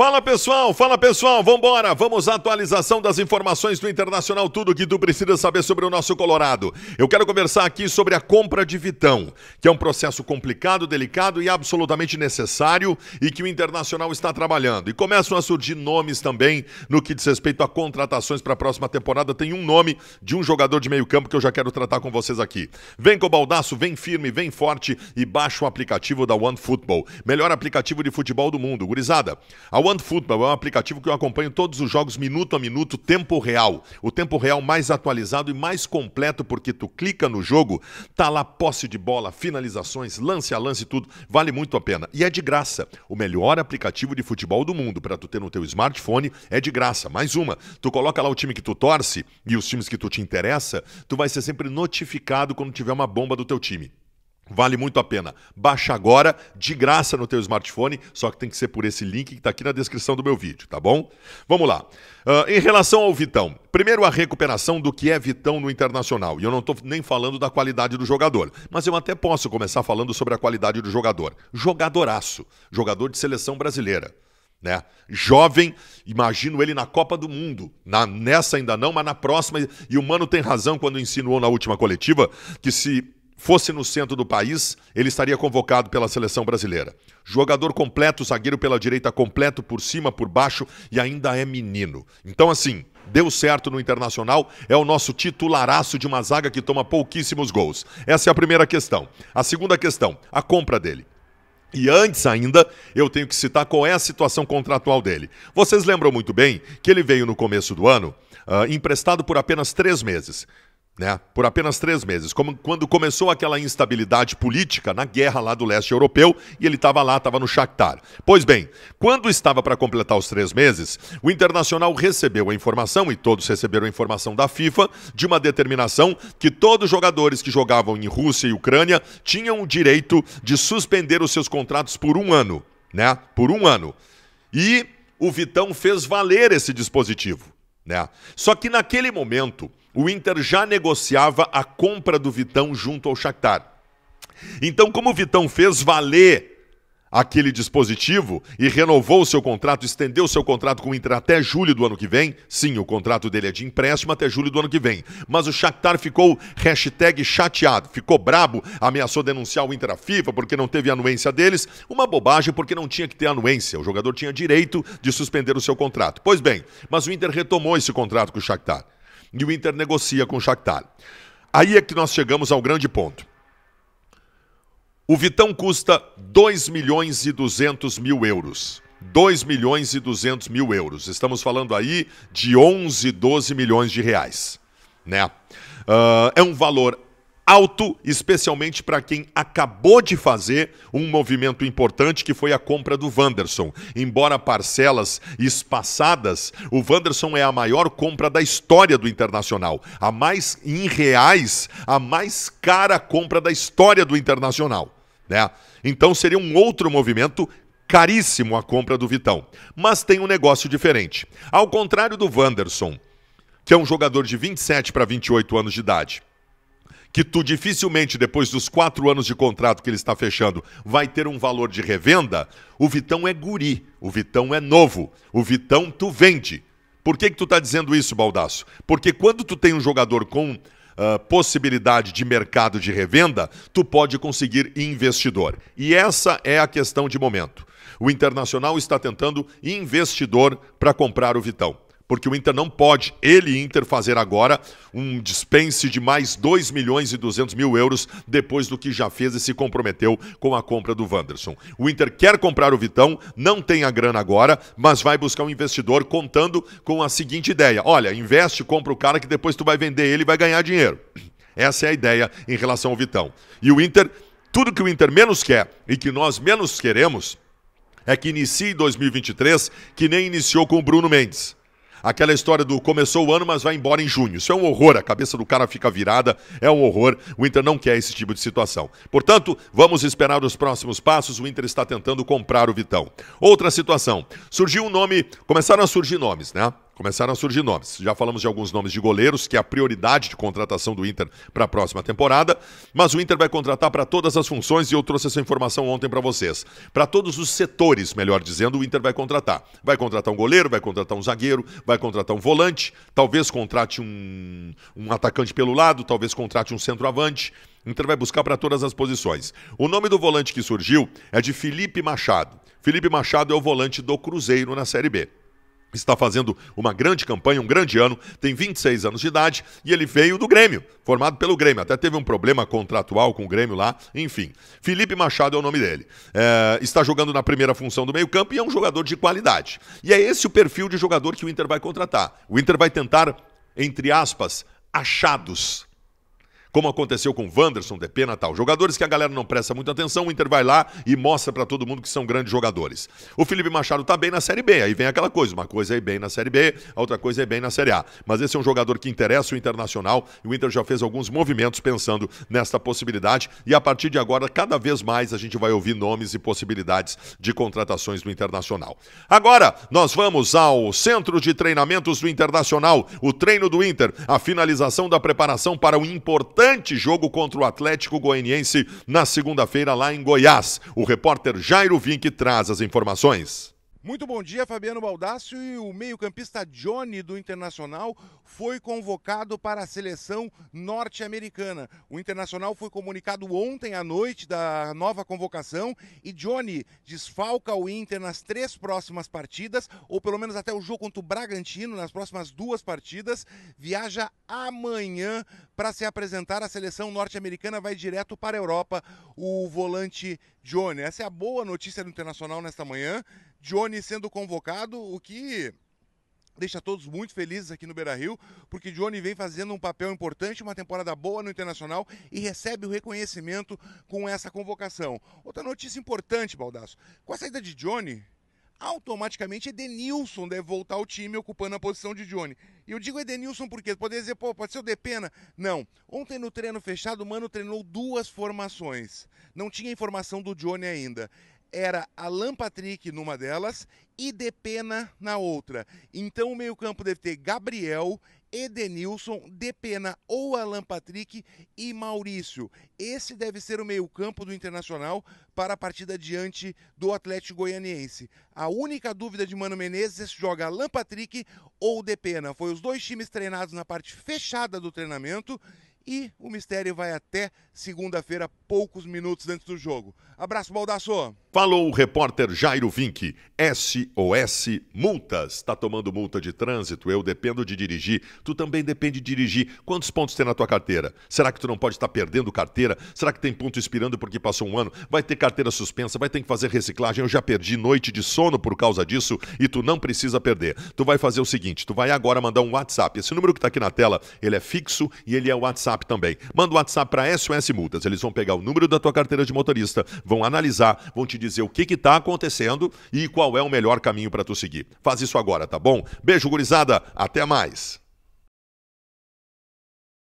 Fala pessoal, fala pessoal, vambora, vamos à atualização das informações do Internacional, tudo que tu precisa saber sobre o nosso Colorado. Eu quero conversar aqui sobre a compra de Vitão, que é um processo complicado, delicado e absolutamente necessário e que o Internacional está trabalhando. E começam a surgir nomes também no que diz respeito a contratações para a próxima temporada. Tem um nome de um jogador de meio campo que eu já quero tratar com vocês aqui. Vem com o baldaço, vem firme, vem forte e baixa o aplicativo da OneFootball, melhor aplicativo de futebol do mundo. Gurizada, a One One futebol, é um aplicativo que eu acompanho todos os jogos minuto a minuto, tempo real. O tempo real mais atualizado e mais completo, porque tu clica no jogo, tá lá posse de bola, finalizações, lance a lance e tudo. Vale muito a pena. E é de graça. O melhor aplicativo de futebol do mundo para tu ter no teu smartphone é de graça. Mais uma, tu coloca lá o time que tu torce e os times que tu te interessa, tu vai ser sempre notificado quando tiver uma bomba do teu time. Vale muito a pena. Baixa agora, de graça no teu smartphone, só que tem que ser por esse link que está aqui na descrição do meu vídeo, tá bom? Vamos lá. Uh, em relação ao Vitão, primeiro a recuperação do que é Vitão no Internacional. E eu não estou nem falando da qualidade do jogador, mas eu até posso começar falando sobre a qualidade do jogador. Jogadoraço, jogador de seleção brasileira. Né? Jovem, imagino ele na Copa do Mundo. Na, nessa ainda não, mas na próxima. E o Mano tem razão quando insinuou na última coletiva que se fosse no centro do país, ele estaria convocado pela seleção brasileira. Jogador completo, zagueiro pela direita completo, por cima, por baixo e ainda é menino. Então, assim, deu certo no Internacional, é o nosso titularaço de uma zaga que toma pouquíssimos gols. Essa é a primeira questão. A segunda questão, a compra dele. E antes ainda, eu tenho que citar qual é a situação contratual dele. Vocês lembram muito bem que ele veio no começo do ano uh, emprestado por apenas três meses né, por apenas três meses, como quando começou aquela instabilidade política na guerra lá do leste europeu e ele estava lá, estava no Shakhtar. Pois bem, quando estava para completar os três meses, o Internacional recebeu a informação, e todos receberam a informação da FIFA, de uma determinação que todos os jogadores que jogavam em Rússia e Ucrânia tinham o direito de suspender os seus contratos por um ano, né, por um ano. E o Vitão fez valer esse dispositivo. Né? Só que naquele momento, o Inter já negociava a compra do Vitão junto ao Shakhtar. Então, como o Vitão fez valer aquele dispositivo e renovou o seu contrato, estendeu o seu contrato com o Inter até julho do ano que vem. Sim, o contrato dele é de empréstimo até julho do ano que vem. Mas o Shakhtar ficou chateado, ficou brabo, ameaçou denunciar o Inter à FIFA porque não teve anuência deles. Uma bobagem porque não tinha que ter anuência. O jogador tinha direito de suspender o seu contrato. Pois bem, mas o Inter retomou esse contrato com o Shakhtar e o Inter negocia com o Shakhtar. Aí é que nós chegamos ao grande ponto. O Vitão custa 2 milhões e 200 mil euros. 2 milhões e 200 mil euros. Estamos falando aí de 11, 12 milhões de reais. Né? Uh, é um valor alto, especialmente para quem acabou de fazer um movimento importante que foi a compra do Wanderson. Embora parcelas espaçadas, o Wanderson é a maior compra da história do Internacional, a mais em reais, a mais cara compra da história do Internacional, né? Então seria um outro movimento caríssimo a compra do Vitão, mas tem um negócio diferente. Ao contrário do Wanderson, que é um jogador de 27 para 28 anos de idade, que tu dificilmente, depois dos quatro anos de contrato que ele está fechando, vai ter um valor de revenda, o Vitão é guri, o Vitão é novo, o Vitão tu vende. Por que, que tu está dizendo isso, Baldaço? Porque quando tu tem um jogador com uh, possibilidade de mercado de revenda, tu pode conseguir investidor. E essa é a questão de momento. O Internacional está tentando investidor para comprar o Vitão porque o Inter não pode, ele Inter, fazer agora um dispense de mais 2 milhões e 200 mil euros depois do que já fez e se comprometeu com a compra do Wanderson. O Inter quer comprar o Vitão, não tem a grana agora, mas vai buscar um investidor contando com a seguinte ideia: olha, investe, compra o cara que depois tu vai vender ele e vai ganhar dinheiro. Essa é a ideia em relação ao Vitão. E o Inter, tudo que o Inter menos quer e que nós menos queremos é que inicie 2023 que nem iniciou com o Bruno Mendes. Aquela história do começou o ano, mas vai embora em junho. Isso é um horror, a cabeça do cara fica virada, é um horror. O Inter não quer esse tipo de situação. Portanto, vamos esperar os próximos passos. O Inter está tentando comprar o Vitão. Outra situação. Surgiu um nome, começaram a surgir nomes, né? Começaram a surgir nomes. Já falamos de alguns nomes de goleiros, que é a prioridade de contratação do Inter para a próxima temporada, mas o Inter vai contratar para todas as funções e eu trouxe essa informação ontem para vocês. Para todos os setores, melhor dizendo, o Inter vai contratar. Vai contratar um goleiro, vai contratar um zagueiro, vai contratar um volante, talvez contrate um, um atacante pelo lado, talvez contrate um centroavante. O Inter vai buscar para todas as posições. O nome do volante que surgiu é de Felipe Machado. Felipe Machado é o volante do Cruzeiro na Série B está fazendo uma grande campanha, um grande ano, tem 26 anos de idade e ele veio do Grêmio, formado pelo Grêmio. Até teve um problema contratual com o Grêmio lá, enfim. Felipe Machado é o nome dele. É, está jogando na primeira função do meio-campo e é um jogador de qualidade. E é esse o perfil de jogador que o Inter vai contratar. O Inter vai tentar, entre aspas, achados como aconteceu com Wanderson, pena tal. Jogadores que a galera não presta muita atenção, o Inter vai lá e mostra para todo mundo que são grandes jogadores. O Felipe Machado tá bem na Série B, aí vem aquela coisa, uma coisa é bem na Série B, a outra coisa é bem na Série A. Mas esse é um jogador que interessa o Internacional e o Inter já fez alguns movimentos pensando nesta possibilidade e a partir de agora, cada vez mais a gente vai ouvir nomes e possibilidades de contratações do Internacional. Agora, nós vamos ao Centro de Treinamentos do Internacional, o treino do Inter, a finalização da preparação para o importante importante jogo contra o Atlético Goianiense na segunda-feira lá em Goiás. O repórter Jairo Vink traz as informações. Muito bom dia, Fabiano Baldassio. E o meio-campista Johnny do Internacional foi convocado para a seleção norte-americana. O Internacional foi comunicado ontem à noite da nova convocação e Johnny desfalca o Inter nas três próximas partidas, ou pelo menos até o jogo contra o Bragantino, nas próximas duas partidas. Viaja amanhã para se apresentar à seleção norte-americana, vai direto para a Europa. O volante Johnny. Essa é a boa notícia do Internacional nesta manhã. Johnny sendo convocado, o que deixa todos muito felizes aqui no Beira Rio, porque Johnny vem fazendo um papel importante, uma temporada boa no Internacional e recebe o reconhecimento com essa convocação. Outra notícia importante, Baldaço: com a saída de Johnny, automaticamente Edenilson deve voltar ao time ocupando a posição de Johnny. E eu digo Edenilson porque poderia dizer, pô, pode ser o Depena. Não. Ontem no treino fechado, o Mano treinou duas formações. Não tinha informação do Johnny ainda. Era Alan Patrick numa delas e Depena na outra. Então o meio-campo deve ter Gabriel, Edenilson, Depena ou Alan Patrick e Maurício. Esse deve ser o meio-campo do Internacional para a partida diante do Atlético Goianiense. A única dúvida de Mano Menezes é se joga Alan Patrick ou Depena. Foi os dois times treinados na parte fechada do treinamento e o mistério vai até segunda-feira, poucos minutos antes do jogo. Abraço, Baldasso! Falou o repórter Jairo Vink, SOS Multas. Está tomando multa de trânsito? Eu dependo de dirigir. Tu também depende de dirigir. Quantos pontos tem na tua carteira? Será que tu não pode estar perdendo carteira? Será que tem ponto expirando porque passou um ano? Vai ter carteira suspensa, vai ter que fazer reciclagem. Eu já perdi noite de sono por causa disso e tu não precisa perder. Tu vai fazer o seguinte, tu vai agora mandar um WhatsApp. Esse número que está aqui na tela, ele é fixo e ele é WhatsApp também. Manda o WhatsApp para SOS Multas. Eles vão pegar o número da tua carteira de motorista, vão analisar, vão te dizer o que está acontecendo e qual é o melhor caminho para tu seguir. Faz isso agora, tá bom? Beijo, gurizada. Até mais.